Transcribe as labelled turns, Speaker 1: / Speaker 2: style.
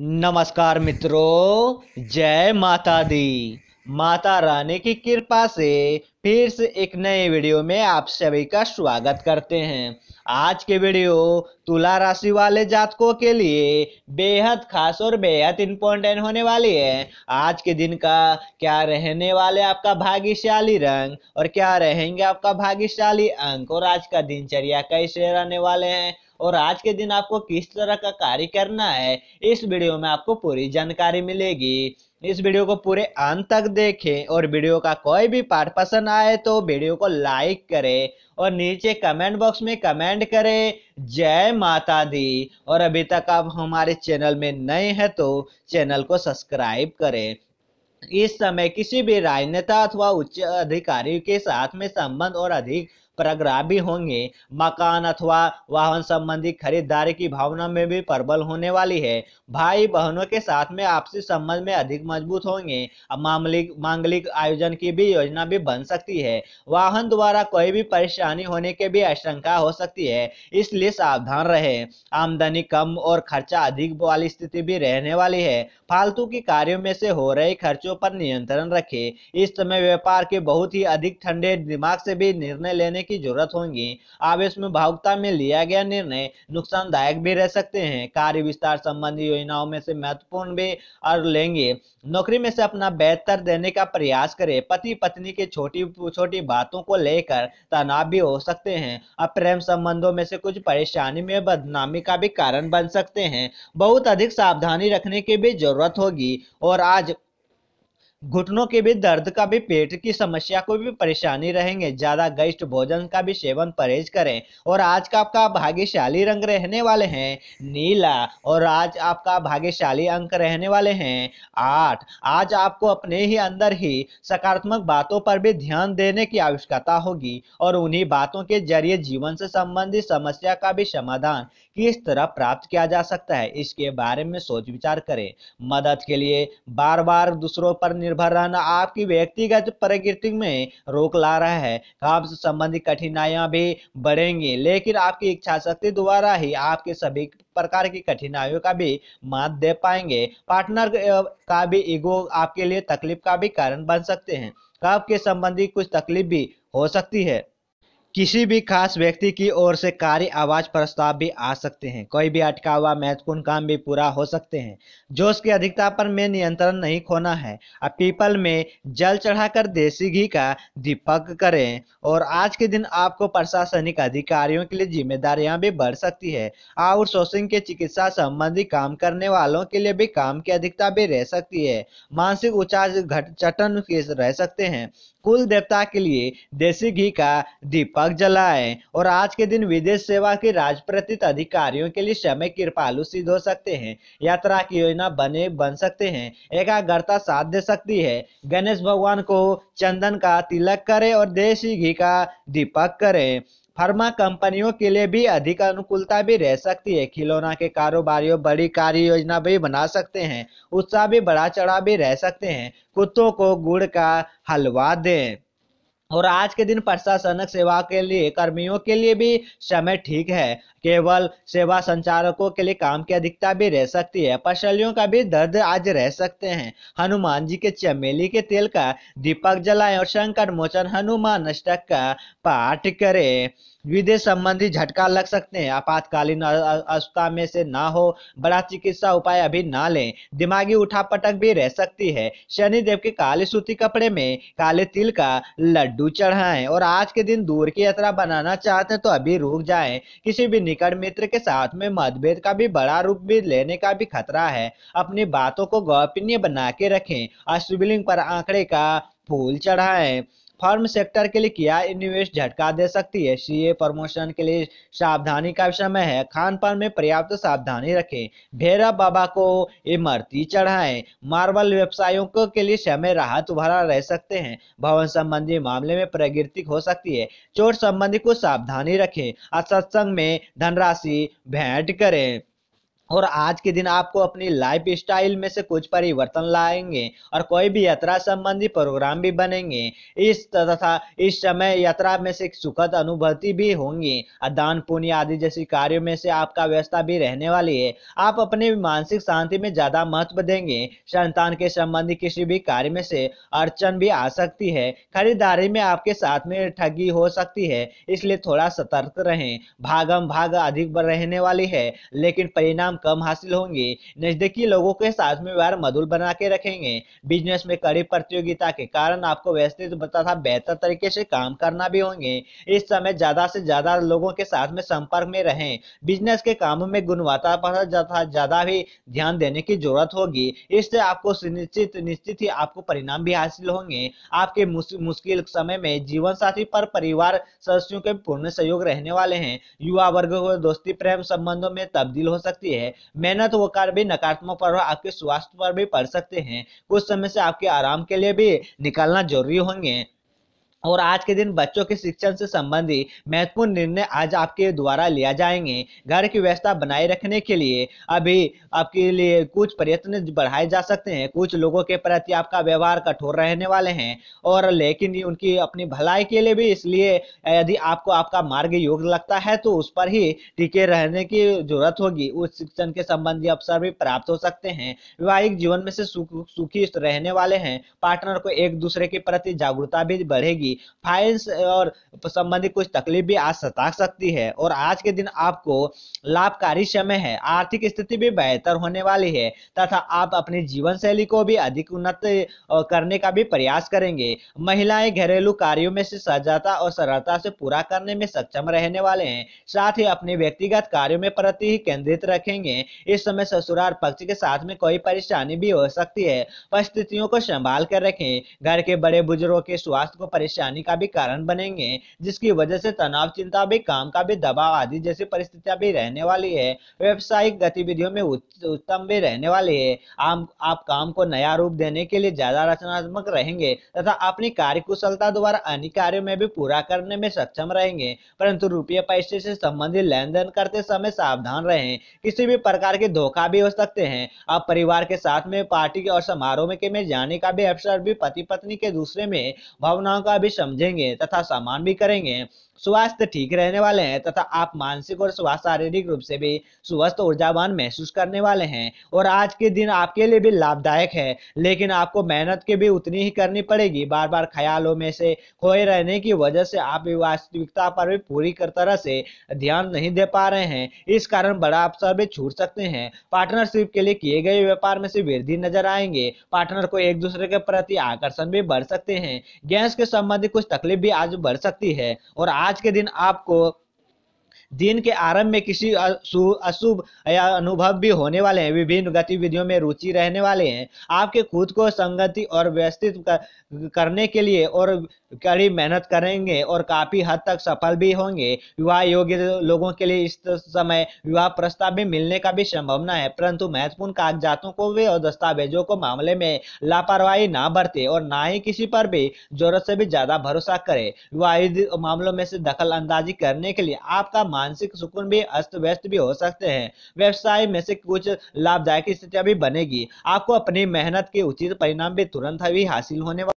Speaker 1: नमस्कार मित्रों जय माता दी माता रानी की कृपा से फिर से एक नए वीडियो में आप सभी का स्वागत करते हैं आज के वीडियो तुला राशि वाले जातकों के लिए बेहद खास और बेहद इम्पोर्टेंट होने वाली है आज के दिन का क्या रहने वाले आपका भाग्यशाली रंग और क्या रहेंगे आपका भाग्यशाली अंक और आज का दिनचर्या कैसे रहने वाले हैं और आज के दिन आपको किस तरह का कार्य करना है इस वीडियो में आपको पूरी जानकारी मिलेगी इस वीडियो को पूरे अंत तक देखें और वीडियो का कोई भी पार्ट पसंद आए तो वीडियो को लाइक करें और नीचे कमेंट बॉक्स में कमेंट करें जय माता दी और अभी तक आप हमारे चैनल में नए हैं तो चैनल को सब्सक्राइब करें इस समय किसी भी राजनेता अथवा उच्च अधिकारी के साथ में संबंध और अधिक पर भी होंगे मकान अथवा वाहन संबंधी खरीदारी की भावना में भी प्रबल होने वाली है भाई बहनों के साथ में आपसी संबंध में अधिक मजबूत होंगे मामलिक मांगलिक आयोजन की भी योजना भी बन सकती है वाहन द्वारा कोई भी परेशानी होने के भी आशंका हो सकती है इसलिए सावधान रहे आमदनी कम और खर्चा अधिक वाली स्थिति भी रहने वाली है फालतू की कार्यों में से हो रहे खर्चों पर नियंत्रण रखें इस समय व्यापार के बहुत ही अधिक ठंडे दिमाग से भी निर्णय लेने की जरूरत होंगी आवेश में भावुकता में लिया गया निर्णय नुकसानदायक भी रह सकते हैं कार्य विस्तार संबंधी योजनाओं में से महत्वपूर्ण भी और लेंगे नौकरी में से अपना बेहतर देने का प्रयास करें पति पत्नी के छोटी छोटी बातों को लेकर तनाव भी हो सकते हैं अब प्रेम संबंधों में से कुछ परेशानी में बदनामी का भी कारण बन सकते हैं बहुत अधिक सावधानी रखने की भी जरूरत होगी और आज घुटनों के भी दर्द का भी पेट की समस्या को भी परेशानी रहेंगे ज्यादा गैस्ट भोजन का भी सेवन परहेज करें और आज का आपका भाग्यशाली रंग रहने वाले हैं नीला और आज आपका भाग्यशाली अंक रहने वाले हैं आठ आज आपको अपने ही अंदर ही सकारात्मक बातों पर भी ध्यान देने की आवश्यकता होगी और उन्हीं बातों के जरिए जीवन से संबंधित समस्या का भी समाधान किस तरह प्राप्त किया जा सकता है इसके बारे में सोच विचार करें मदद के लिए बार बार दूसरों पर आत्मनिर्भर रहना आपकी व्यक्तिगत प्रकृति में रोक ला रहा है काम से संबंधित कठिनाइयां भी बढ़ेंगी लेकिन आपकी इच्छा शक्ति द्वारा ही आपके सभी प्रकार की कठिनाइयों का भी मात दे पाएंगे पार्टनर का भी ईगो आपके लिए तकलीफ का भी कारण बन सकते हैं काम के संबंधी कुछ तकलीफ भी हो सकती है किसी भी खास व्यक्ति की ओर से कार्य आवाज प्रस्ताव भी आ सकते हैं कोई भी अटका हुआ महत्वपूर्ण काम भी पूरा हो सकते हैं जोश की अधिकता पर में नियंत्रण नहीं खोना है अब पीपल में जल चढ़ाकर देसी घी का दीपक करें और आज के दिन आपको प्रशासनिक अधिकारियों के लिए जिम्मेदारियां भी बढ़ सकती है आउटसोर्सिंग के चिकित्सा संबंधी काम करने वालों के लिए भी काम की अधिकता भी रह सकती है मानसिक उचार घट चटन रह सकते हैं कुल देवता के लिए देसी घी का दीपक जलाएं और आज के दिन विदेश सेवा के राजप्रतित अधिकारियों के लिए समय कृपालु सिद्ध हो सकते हैं यात्रा की योजना बने बन सकते हैं एकाग्रता साथ दे सकती है गणेश भगवान को चंदन का तिलक करें और देसी घी का दीपक करें फार्मा कंपनियों के लिए भी अधिक अनुकूलता भी रह सकती है खिलौना के कारोबारियों बड़ी कार्य योजना भी बना सकते हैं उत्साह भी बढ़ा चढ़ा भी रह सकते हैं कुत्तों को गुड़ का हलवा दें और आज के दिन प्रशासनिक सेवा के लिए कर्मियों के लिए भी समय ठीक है केवल सेवा संचालकों के लिए काम की अधिकता भी रह सकती है पशलियों का भी दर्द आज रह सकते हैं हनुमान जी के चमेली के तेल का दीपक जलाएं और शंकर मोचन हनुमान अष्टक का पाठ करें विदेश संबंधी झटका लग सकते हैं आपातकालीन अवस्था में से ना हो बड़ा चिकित्सा उपाय अभी ना लें दिमागी उठापटक भी रह सकती है शनि देव के काले सूती कपड़े में काले तिल का लड्डू चढ़ाएं और आज के दिन दूर की यात्रा बनाना चाहते हैं तो अभी रुक जाएं किसी भी निकट मित्र के साथ में मतभेद का भी बड़ा रूप भी लेने का भी खतरा है अपनी बातों को गोपनीय बना के रखें और शिवलिंग पर आंकड़े का फूल चढ़ाएं फर्म सेक्टर के लिए किया निवेश झटका दे सकती है सीए प्रमोशन के लिए सावधानी का समय है खान पान में पर्याप्त सावधानी रखें भैरव बाबा को इमरती चढ़ाएं मार्बल व्यवसायों के लिए समय राहत भरा रह सकते हैं भवन संबंधी मामले में प्रगृति हो सकती है चोट संबंधी को सावधानी रखें और सत्संग में धनराशि भेंट करें और आज के दिन आपको अपनी लाइफ स्टाइल में से कुछ परिवर्तन लाएंगे और कोई भी यात्रा संबंधी प्रोग्राम भी बनेंगे इस तथा इस समय यात्रा में से सुखद अनुभूति भी होंगी दान पुण्य आदि जैसी कार्यों में से आपका व्यवस्था भी रहने वाली है आप अपने मानसिक शांति में ज्यादा महत्व देंगे संतान के संबंधी किसी भी कार्य में से अड़चन भी आ सकती है खरीदारी में आपके साथ में ठगी हो सकती है इसलिए थोड़ा सतर्क रहें भागम भाग अधिक रहने वाली है लेकिन परिणाम कम हासिल होंगे नजदीकी लोगों के साथ में व्यवहार मधुर बना के रखेंगे बिजनेस में कड़ी प्रतियोगिता के कारण आपको व्यवस्थित तथा बेहतर तरीके से काम करना भी होंगे इस समय ज्यादा से ज्यादा लोगों के साथ में संपर्क में रहें बिजनेस के कामों में गुणवत्ता पर ज्यादा भी ध्यान देने की जरूरत होगी इससे आपको सुनिश्चित निश्चित ही आपको परिणाम भी हासिल होंगे आपके मुश्किल समय में जीवन साथी पर परिवार सदस्यों के पूर्ण सहयोग रहने वाले हैं युवा वर्ग को दोस्ती प्रेम संबंधों में तब्दील हो सकती है है मेहनत व कार्य नकारात्मक प्रभाव आपके स्वास्थ्य पर भी पड़ सकते हैं कुछ समय से आपके आराम के लिए भी निकालना जरूरी होंगे और आज के दिन बच्चों के शिक्षण से संबंधी महत्वपूर्ण निर्णय आज आपके द्वारा लिया जाएंगे घर की व्यवस्था बनाए रखने के लिए अभी आपके लिए कुछ प्रयत्न बढ़ाए जा सकते हैं कुछ लोगों के प्रति आपका व्यवहार कठोर रहने वाले हैं और लेकिन उनकी अपनी भलाई के लिए भी इसलिए यदि आपको आपका मार्ग योग्य लगता है तो उस पर ही टिके रहने की जरूरत होगी उस शिक्षण के संबंधी अवसर भी प्राप्त हो सकते हैं वैवाहिक जीवन में से सुखी रहने वाले हैं पार्टनर को एक दूसरे के प्रति जागरूकता भी बढ़ेगी होगी फाइल्स और संबंधित कुछ तकलीफ भी आज सता सकती है और आज के दिन आपको लाभकारी समय है आर्थिक स्थिति भी बेहतर होने वाली है तथा आप अपनी जीवन शैली को भी अधिक उन्नत करने का भी प्रयास करेंगे महिलाएं घरेलू कार्यों में से सजाता और सरलता से पूरा करने में सक्षम रहने वाले हैं साथ ही अपने व्यक्तिगत कार्यों में प्रति ही केंद्रित रखेंगे इस समय ससुराल पक्ष के साथ में कोई परेशानी भी हो सकती है परिस्थितियों को संभाल कर रखें घर के बड़े बुजुर्गों के स्वास्थ्य को परेशान परेशानी का भी कारण बनेंगे जिसकी वजह से तनाव चिंता भी काम का भी दबाव आदि जैसी परिस्थितियां भी रहने वाली है व्यवसायिक गतिविधियों में उत्तम भी रहने वाली है आप, आप काम को नया रूप देने के लिए ज्यादा रचनात्मक रहेंगे तथा अपनी कार्य कुशलता द्वारा अन्य कार्यो में भी पूरा करने में सक्षम रहेंगे परंतु रुपये पैसे से संबंधित लेन देन करते समय सावधान रहें किसी भी प्रकार के धोखा भी हो सकते हैं आप परिवार के साथ में पार्टी और समारोह में जाने का भी अवसर भी पति पत्नी के दूसरे में भावनाओं का भी भी समझेंगे तथा सामान भी करेंगे स्वास्थ्य ठीक रहने वाले हैं तथा आप मानसिक और स्वास्थ्य शारीरिक रूप से भी स्वस्थ ऊर्जावान महसूस करने वाले हैं और आज के दिन आपके लिए भी लाभदायक है लेकिन आपको मेहनत के भी उतनी ही करनी पड़ेगी बार बार ख्यालों में से खोए रहने की वजह से आप वास्तविकता पर भी पूरी तरह से ध्यान नहीं दे पा रहे हैं इस कारण बड़ा अवसर भी छूट सकते हैं पार्टनरशिप के लिए किए गए व्यापार में से वृद्धि नजर आएंगे पार्टनर को एक दूसरे के प्रति आकर्षण भी बढ़ सकते हैं गैस के संबंधित कुछ तकलीफ भी आज बढ़ सकती है और आज आज के दिन आपको दिन के आरंभ में किसी अशुभ या अनुभव भी होने वाले हैं विभिन्न गतिविधियों में रुचि रहने वाले हैं आपके खुद को संगति और व्यवस्थित करने के लिए और कड़ी मेहनत करेंगे और काफी हद तक सफल भी होंगे विवाह योग्य लोगों के लिए इस समय विवाह प्रस्ताव भी मिलने का भी संभावना है परंतु महत्वपूर्ण कागजातों को भी और दस्तावेजों को मामले में लापरवाही ना बरते और ना ही किसी पर भी जरूरत से भी ज्यादा भरोसा करे विवाहित मामलों में से दखल अंदाजी करने के लिए आपका मानसिक सुकून भी अस्त व्यस्त भी हो सकते हैं व्यवसाय में से कुछ लाभदायक स्थितियां भी बनेगी आपको अपनी मेहनत के उचित परिणाम भी तुरंत ही हासिल होने वाले